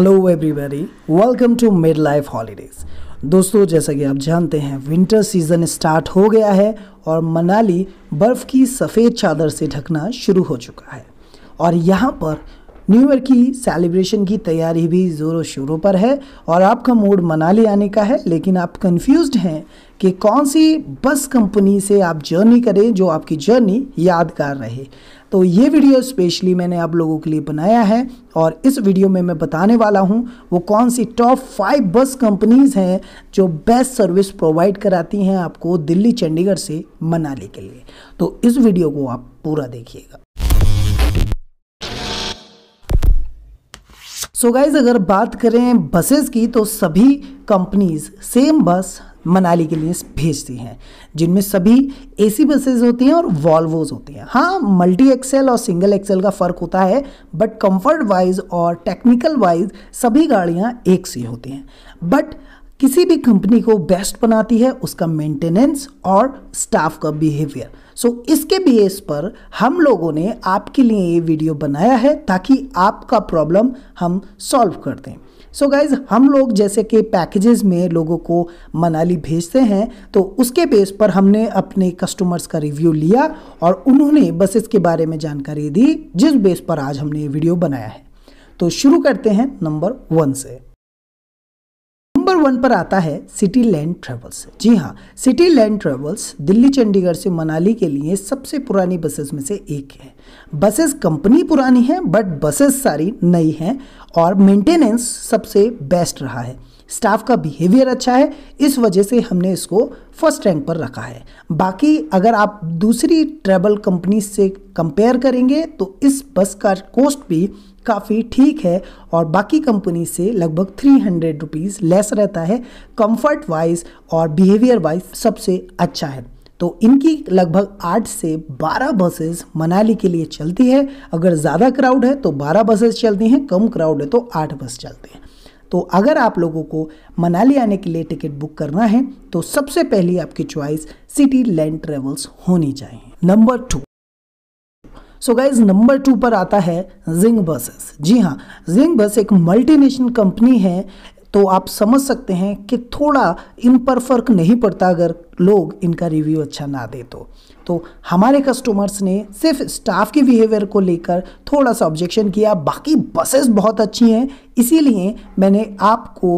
hello everybody welcome to Mid Life Holidays दोस्तों जैसा कि आप जानते हैं विंटर सीजन स्टार्ट हो गया है और मनाली बर्फ़ की सफ़ेद चादर से ढकना शुरू हो चुका है और यहाँ पर न्यू ईयर की सेलिब्रेशन की तैयारी भी ज़ोरों शोरों पर है और आपका मूड मनाली आने का है लेकिन आप कंफ्यूज हैं कि कौन सी बस कंपनी से आप जर्नी करें जो आपकी जर्नी यादगार रहे तो ये वीडियो स्पेशली मैंने आप लोगों के लिए बनाया है और इस वीडियो में मैं बताने वाला हूँ वो कौन सी टॉप फाइव बस कंपनीज़ हैं जो बेस्ट सर्विस प्रोवाइड कराती हैं आपको दिल्ली चंडीगढ़ से मनाली के लिए तो इस वीडियो को आप पूरा देखिएगा सो so गाइज अगर बात करें बसेस की तो सभी कंपनीज सेम बस मनाली के लिए भेजती हैं जिनमें सभी एसी बसेस होती हैं और वॉल्वोज होती हैं हाँ मल्टी एक्सेल और सिंगल एक्सेल का फ़र्क होता है बट कंफर्ट वाइज और टेक्निकल वाइज सभी गाड़ियाँ एक सी होती हैं बट किसी भी कंपनी को बेस्ट बनाती है उसका मेंटेनेंस और स्टाफ का बिहेवियर सो so, इसके बेस पर हम लोगों ने आपके लिए ये वीडियो बनाया है ताकि आपका प्रॉब्लम हम सॉल्व कर दें सो so गाइज हम लोग जैसे कि पैकेजेस में लोगों को मनाली भेजते हैं तो उसके बेस पर हमने अपने कस्टमर्स का रिव्यू लिया और उन्होंने बसेस के बारे में जानकारी दी जिस बेस पर आज हमने ये वीडियो बनाया है तो शुरू करते हैं नंबर वन से नंबर वन पर आता है सिटी लैंड ट्रेवल्स जी हाँ City Land Travels Delhi Chandigarh से मनाली के लिए सबसे पुरानी बसेस में से एक है बसेस कंपनी पुरानी है बट बसेस सारी नई हैं और मेंटेनेंस सबसे बेस्ट रहा है स्टाफ का बिहेवियर अच्छा है इस वजह से हमने इसको फर्स्ट रैंक पर रखा है बाकी अगर आप दूसरी ट्रेवल कंपनी से कंपेयर करेंगे तो इस बस का कॉस्ट भी काफ़ी ठीक है और बाकी कंपनी से लगभग थ्री हंड्रेड रुपीज़ लेस रहता है कंफर्ट वाइज और बिहेवियर वाइज सबसे अच्छा है तो इनकी लगभग आठ से बारह बसेस मनाली के लिए चलती है अगर ज़्यादा क्राउड है तो बारह बसेस चलती हैं कम क्राउड है तो आठ बस चलते हैं तो अगर आप लोगों को मनाली आने के लिए टिकट बुक करना है तो सबसे पहली आपकी चॉइस सिटी लैंड ट्रेवल्स होनी चाहिए number two so guys number two पर आता है जिंग बसेस जी हाँ जिंग बस एक मल्टीनेशनल कंपनी है तो आप समझ सकते हैं कि थोड़ा इन पर फर्क नहीं पड़ता अगर लोग इनका रिव्यू अच्छा ना दे तो तो हमारे कस्टमर्स ने सिर्फ स्टाफ के बिहेवियर को लेकर थोड़ा सा ऑब्जेक्शन किया बाकी बसेस बहुत अच्छी हैं इसीलिए मैंने आपको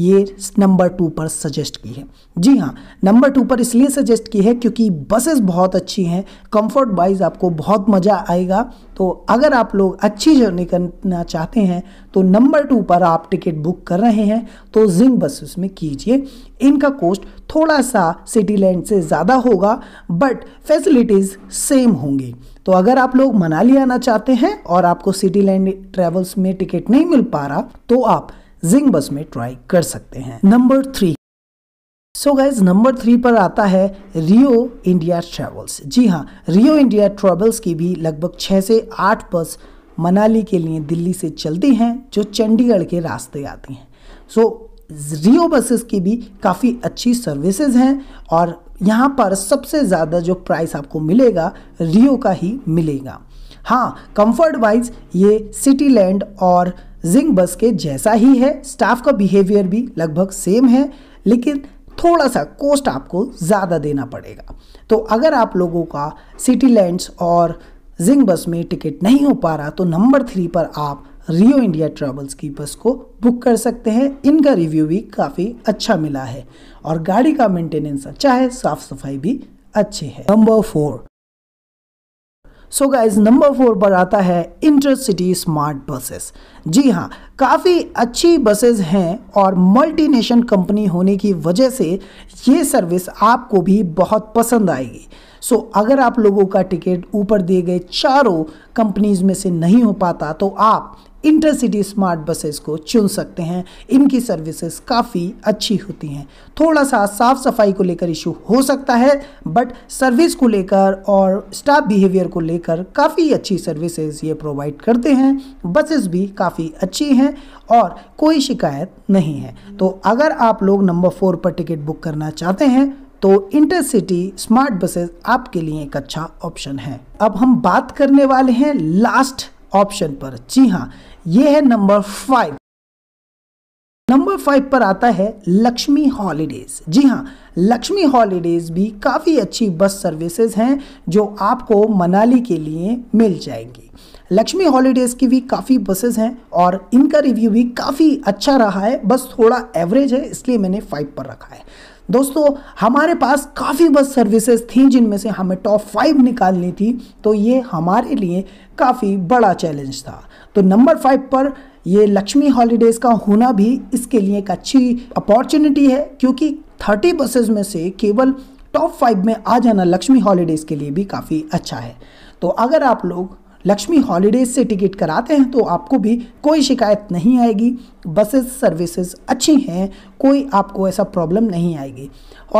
ये नंबर टू पर सजेस्ट की है जी हाँ नंबर टू पर इसलिए सजेस्ट की है क्योंकि बसेस बहुत अच्छी हैं कंफर्ट वाइज आपको बहुत मज़ा आएगा तो अगर आप लोग अच्छी जर्नी करना चाहते हैं तो नंबर टू पर आप टिकट बुक कर रहे हैं तो जिंग बसेस में कीजिए इनका कोस्ट थोड़ा सा सिटी लैंड से ज़्यादा होगा बट फैसिलिटीज़ सेम होंगी तो अगर आप लोग मनाली आना चाहते हैं और आपको सिटी लैंड ट्रेवल्स में टिकट नहीं मिल पा रहा तो आप जिंग बस में ट्राई कर सकते हैं number three so guys number three पर आता है रियो इंडिया ट्रेवल्स जी हाँ रियो इंडिया ट्रेवल्स की भी लगभग छः से आठ बस मनाली के लिए दिल्ली से चलती हैं जो चंडीगढ़ के रास्ते आती हैं सो so, रियो बसेस की भी काफ़ी अच्छी सर्विसेज हैं और यहाँ पर सबसे ज़्यादा जो प्राइस आपको मिलेगा रियो का ही मिलेगा हाँ कंफर्ट वाइज ये सिटी लैंड और जिंग बस के जैसा ही है स्टाफ का बिहेवियर भी लगभग सेम है लेकिन थोड़ा सा कोस्ट आपको ज़्यादा देना पड़ेगा तो अगर आप लोगों का सिटी लैंड्स और जिंग बस में टिकट नहीं हो पा रहा तो नंबर थ्री पर आप रियो इंडिया ट्रेवल्स की बस को बुक कर सकते हैं इनका रिव्यू भी काफ़ी अच्छा मिला है और गाड़ी का मेंटेनेंस अच्छा है साफ़ सफाई भी अच्छी है number four so guys number four पर आता है इंटरसिटी स्मार्ट बसेस जी हाँ काफ़ी अच्छी बसेस हैं और मल्टी नेशन कंपनी होने की वजह से ये सर्विस आपको भी बहुत पसंद आएगी सो so, अगर आप लोगों का टिकट ऊपर दिए गए चारों कंपनीज में से नहीं हो पाता तो आप इंटरसिटी स्मार्ट बसेस को चुन सकते हैं इनकी सर्विसेज काफ़ी अच्छी होती हैं थोड़ा सा साफ़ सफाई को लेकर इशू हो सकता है बट सर्विस को लेकर और स्टाफ बिहेवियर को लेकर काफ़ी अच्छी सर्विसेज ये प्रोवाइड करते हैं बसेस भी काफ़ी अच्छी हैं और कोई शिकायत नहीं है तो अगर आप लोग नंबर फोर पर टिकट बुक करना चाहते हैं तो इंटरसिटी स्मार्ट बसेस आपके लिए एक अच्छा ऑप्शन है अब हम बात करने वाले हैं लास्ट ऑप्शन पर जी हाँ ये है नंबर फाइव नंबर फाइव पर आता है लक्ष्मी हॉलीडेज जी हाँ लक्ष्मी हॉलीडेज भी काफ़ी अच्छी बस सर्विसेज हैं जो आपको मनाली के लिए मिल जाएंगी लक्ष्मी हॉलीडेज़ की भी काफ़ी बसेस हैं और इनका रिव्यू भी काफ़ी अच्छा रहा है बस थोड़ा एवरेज है इसलिए मैंने फाइव पर रखा है दोस्तों हमारे पास काफ़ी बस सर्विसेज थी जिनमें से हमें टॉप फाइव निकालनी थी तो ये हमारे लिए काफ़ी बड़ा चैलेंज था तो नंबर फाइव पर ये लक्ष्मी हॉलीडेज़ का होना भी इसके लिए एक अच्छी अपॉर्चुनिटी है क्योंकि थर्टी बसेज में से केवल टॉप फाइव में आ जाना लक्ष्मी हॉलीडेज़ के लिए भी काफ़ी अच्छा है तो अगर आप लोग लक्ष्मी हॉलीडेज से टिकट कराते हैं तो आपको भी कोई शिकायत नहीं आएगी बसेस सर्विसेज अच्छी हैं कोई आपको ऐसा प्रॉब्लम नहीं आएगी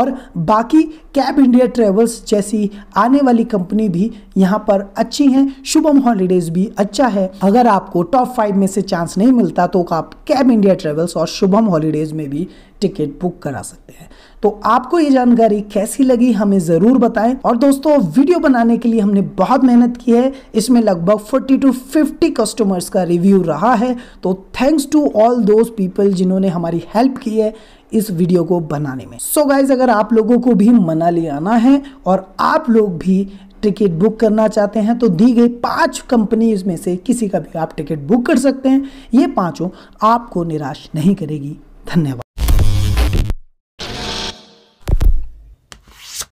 और बाकी कैब इंडिया ट्रेवल्स जैसी आने वाली कंपनी भी यहाँ पर अच्छी हैं शुभम हॉलीडेज भी अच्छा है अगर आपको टॉप फाइव में से चांस नहीं मिलता तो आप कैब इंडिया ट्रेवल्स और शुभम हॉलीडेज में भी टिकट बुक करा सकते हैं तो आपको ये जानकारी कैसी लगी हमें ज़रूर बताएं और दोस्तों वीडियो बनाने के लिए हमने बहुत मेहनत की है इसमें लगभग 40 टू 50 कस्टमर्स का रिव्यू रहा है तो thanks to all those people जिन्होंने हमारी हेल्प की है इस वीडियो को बनाने में सो so गाइज अगर आप लोगों को भी मनाली आना है और आप लोग भी टिकट बुक करना चाहते हैं तो दी गई पांच कंपनीज में से किसी का भी आप टिकट बुक कर सकते हैं ये पांचों आपको निराश नहीं करेगी धन्यवाद